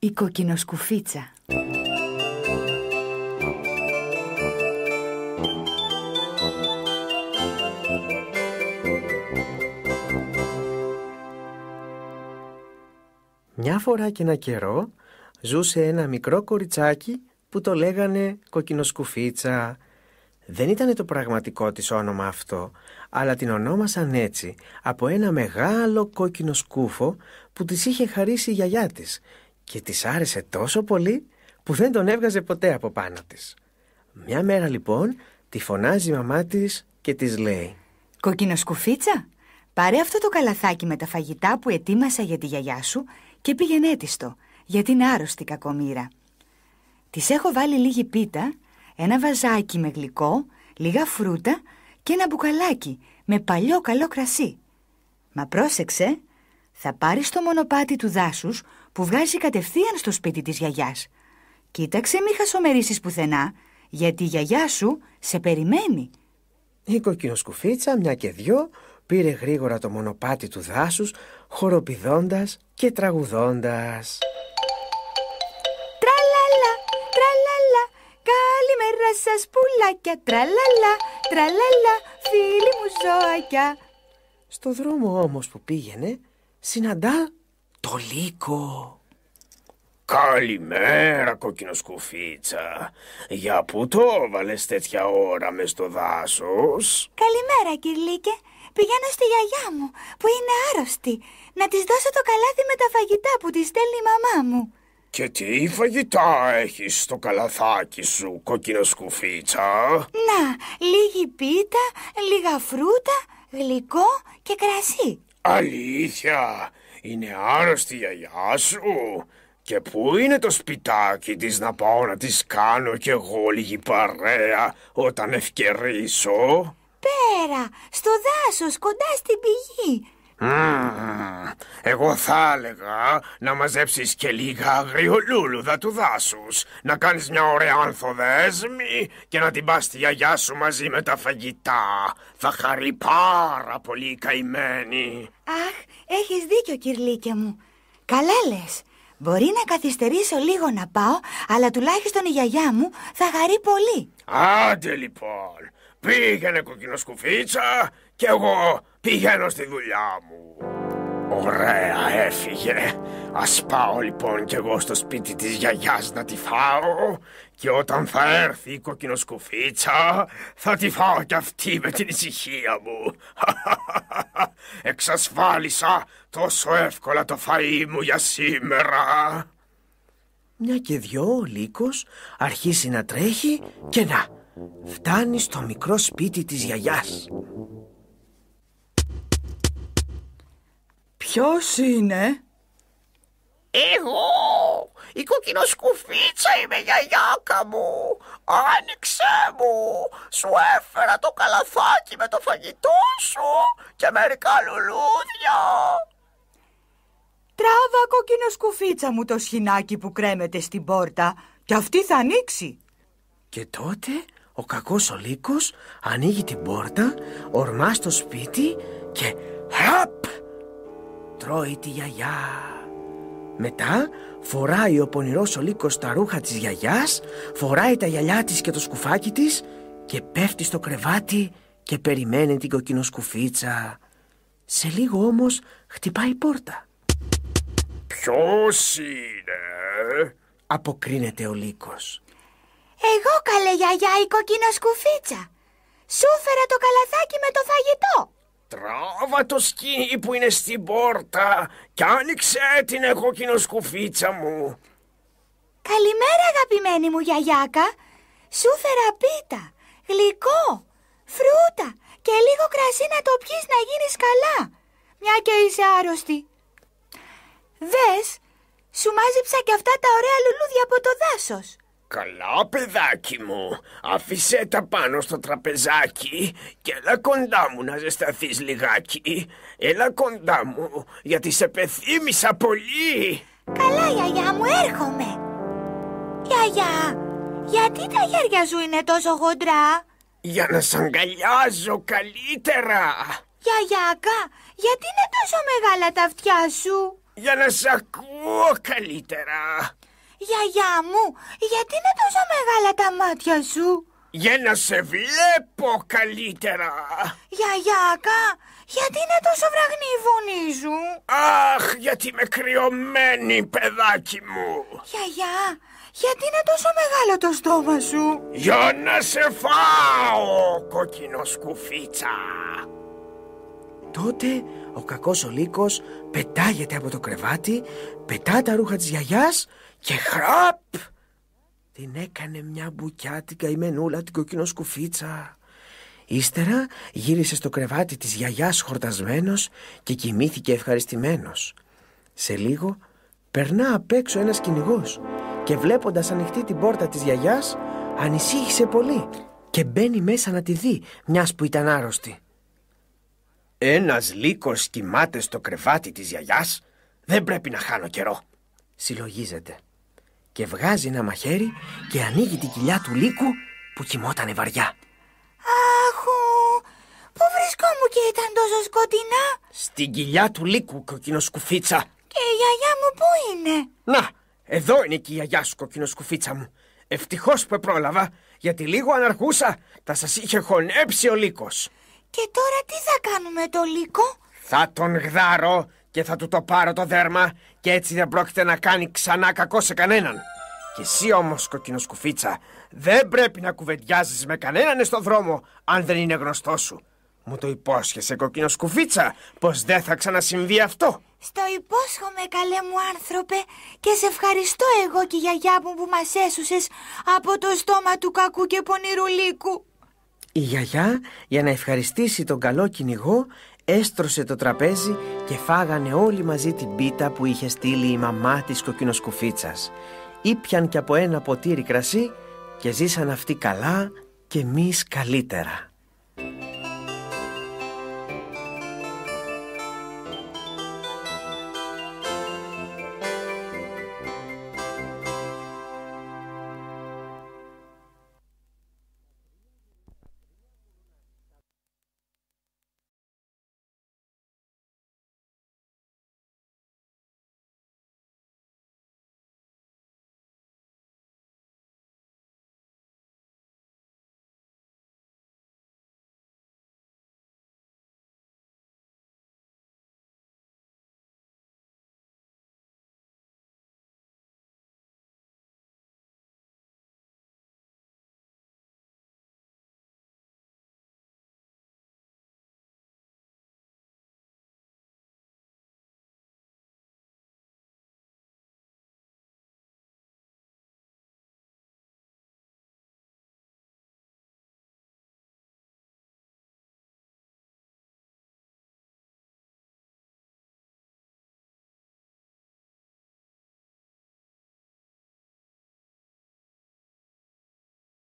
Η κοκκινοσκουφίτσα Μια φορά και ένα καιρό ζούσε ένα μικρό κοριτσάκι που το λέγανε κοκκινοσκουφίτσα. Δεν ήταν το πραγματικό της όνομα αυτό, αλλά την ονόμασαν έτσι από ένα μεγάλο κόκκινο σκούφο που της είχε χαρίσει η γιαγιά της και της άρεσε τόσο πολύ που δεν τον έβγαζε ποτέ από πάνω της. Μια μέρα λοιπόν τη φωνάζει η μαμά της και της λέει «Κοκκινοσκουφίτσα, πάρε αυτό το καλαθάκι με τα φαγητά που ετοίμασα για τη γιαγιά σου και πήγαινε έτιστο, γιατί είναι άρρωστη κακομήρα. Της έχω βάλει λίγη πίτα, ένα βαζάκι με γλυκό, λίγα φρούτα και ένα μπουκαλάκι με παλιό καλό κρασί. Μα πρόσεξε, θα πάρεις το μονοπάτι του δάσους που βγάζει κατευθείαν στο σπίτι της γιαγιάς. Κοίταξε μη χασομερίσεις πουθενά, γιατί η γιαγιά σου σε περιμένει. Η κοκκινοσκουφίτσα, μια και δυο, πήρε γρήγορα το μονοπάτι του δάσους, χοροπηδώντας και τραγουδώντας. Τραλάλα, τραλάλα, καλημέρα σας πουλάκια, τραλάλα, τραλάλα, φίλοι μου ζωάκια. Στο δρόμο όμως που πήγαινε, συναντά το λύκο. Καλημέρα, κόκκινο σκουφίτσα. Για πού το έβαλες τέτοια ώρα μες στο δάσος. Καλημέρα, κυρλίκε. Πηγαίνω στη γιαγιά μου, που είναι άρρωστη. Να της δώσω το καλάθι με τα φαγητά που τη στέλνει η μαμά μου. Και τι φαγητά έχεις στο καλαθάκι σου, κόκκινο σκουφίτσα. Να, λίγη πίτα, λίγα φρούτα, γλυκό και κρασί. Αλήθεια, είναι άρρωστη η γιαγιά σου. Και πού είναι το σπιτάκι της να πάω να της κάνω κι εγώ λίγη παρέα όταν ευκαιρίσω. Πέρα, στο δάσος, κοντά στην πηγή. εγώ θα έλεγα να μαζέψεις και λίγα αγριολούλουδα του δάσους, να κάνεις μια ωραία ανθοδέσμη και να την πας στη γιαγιά σου μαζί με τα φαγητά. Θα χαρεί πάρα πολύ καημένη. Αχ, Έχεις δίκιο, κυρλίκε μου. Καλά λες. Μπορεί να καθυστερήσω λίγο να πάω, αλλά τουλάχιστον η γιαγιά μου θα χαρεί πολύ. Άντε λοιπόν, πήγαινε κοκκινοσκουφίτσα και εγώ πηγαίνω στη δουλειά μου. Ωραία έφυγε. Ας πάω λοιπόν κι εγώ στο σπίτι της γιαγιάς να τη φάω και όταν θα έρθει η κοκκινοσκουφίτσα θα τη φάω κι αυτή με την ησυχία μου. Εξασφάλισα τόσο εύκολα το φαΐ μου για σήμερα. Μια και δυο ο Λύκος αρχίσει να τρέχει και να φτάνει στο μικρό σπίτι της γιαγιάς. Ποιος είναι? Εγώ! Η κοκκινοσκουφίτσα είμαι γιαγιάκα μου! Άνοιξέ μου! Σου έφερα το καλαθάκι με το φαγητό σου και μερικά λουλούδια! Τράβα κοκκινοσκουφίτσα μου το σχοινάκι που κρέμεται στην πόρτα και αυτή θα ανοίξει! Και τότε ο κακός ο λύκος ανοίγει την πόρτα, ορμά στο σπίτι και τρώει τη γιαγιά. Μετά φοράει ο πονηρός ο λύκος τα ρούχα της γιαγιάς, φοράει τα γυαλιά της και το σκουφάκι της και πέφτει στο κρεβάτι και περιμένει την κοκκινοσκουφίτσα. Σε λίγο όμως χτυπάει η πόρτα. «Ποιος είναι» ε? αποκρίνεται ο λύκος. «Εγώ καλέ γιαγιά η κοκκινοσκουφίτσα. Σου φέρα το καλαθάκι με το φαγητό». Κατέβα το που είναι στην πόρτα και άνοιξε την κόκκινο σκουφίτσα μου. Καλημέρα αγαπημένη μου γιαγιάκα. Σου φέρα πίτα, γλυκό, φρούτα και λίγο κρασί να το πιεις να γίνεις καλά. Μια και είσαι άρρωστη. Δες, σου μάζεψα και αυτά τα ωραία λουλούδια από το δάσος. Καλά παιδάκι μου, αφήσέ τα πάνω στο τραπεζάκι και έλα κοντά μου να ζεσταθείς λιγάκι. Έλα κοντά μου, γιατί σε πεθύμησα πολύ. Καλά γιαγιά μου, έρχομαι. Γιαγιά, γιατί τα χέρια σου είναι τόσο χοντρά. Για να σ' αγκαλιάζω καλύτερα. Γιαγιάκα, γιατί είναι τόσο μεγάλα τα αυτιά σου. Για να σ' ακούω καλύτερα. Γιαγιά μου, γιατί είναι τόσο μεγάλα τα μάτια σου. Για να σε βλέπω καλύτερα. Γιαγιάκα, γιατί είναι τόσο βραγνή η φωνή σου. Αχ, γιατί είμαι κρυωμένη, παιδάκι μου. Γιαγιά, γιατί είναι τόσο μεγάλο το στόμα σου. Για να σε φάω, κόκκινο σκουφίτσα. Τότε ο κακός ο λύκος πετάγεται από το κρεβάτι, πετά τα ρούχα της γιαγιάς και χραπ! Την έκανε μια μπουκιά την καημενούλα την σκουφίτσα. Ύστερα γύρισε στο κρεβάτι της γιαγιάς χορτασμένος και κοιμήθηκε ευχαριστημένος. Σε λίγο περνά απ' έξω ένας κυνηγός και βλέποντας ανοιχτή την πόρτα της γιαγιάς ανησύχησε πολύ και μπαίνει μέσα να τη δει μιας που ήταν άρρωστη. Ένας λύκος κοιμάται στο κρεβάτι της γιαγιάς. Δεν πρέπει να χάνω καιρό. Συλλογίζεται. Και βγάζει ένα μαχαίρι και ανοίγει την κοιλιά του λύκου που κοιμότανε βαριά. «Αχου! Πού βρισκόμουν και ήταν τόσο σκοτεινά! Στην κοιλιά του λύκου, κοκκινοσκουφίτσα. Και η γιαγιά μου πού είναι? Να, εδώ είναι και η γιαγιά σου, κοκκινοσκουφίτσα μου. Ευτυχώς που επρόλαβα, γιατί λίγο αναρχουσα Θα σας είχε χωνέψει ο λύκος. Και τώρα τι θα κάνουμε το λύκο? Θα τον γδάρω και θα του το πάρω το δέρμα και έτσι δεν πρόκειται να κάνει ξανά κακό σε κανέναν. Και εσύ όμως κοκκινοσκουφίτσα δεν πρέπει να κουβεντιάζεις με κανέναν στο δρόμο αν δεν είναι γνωστός σου. Μου το υπόσχεσαι κοκκινοσκουφίτσα πως δεν θα ξανασυμβεί αυτό. Στο υπόσχομαι καλέ μου άνθρωπε και σε ευχαριστώ εγώ και γιαγιά μου που μας έσωσες από το στόμα του κακού και πονηρού λύκου. Η γιαγιά για να ευχαριστήσει τον καλό κυνηγό έστρωσε το τραπέζι και φάγανε όλοι μαζί την πίτα που είχε στείλει η μαμά της κοκκινοσκουφίτσας. Ήπιαν και από ένα ποτήρι κρασί και ζήσαν αυτοί καλά και εμείς καλύτερα.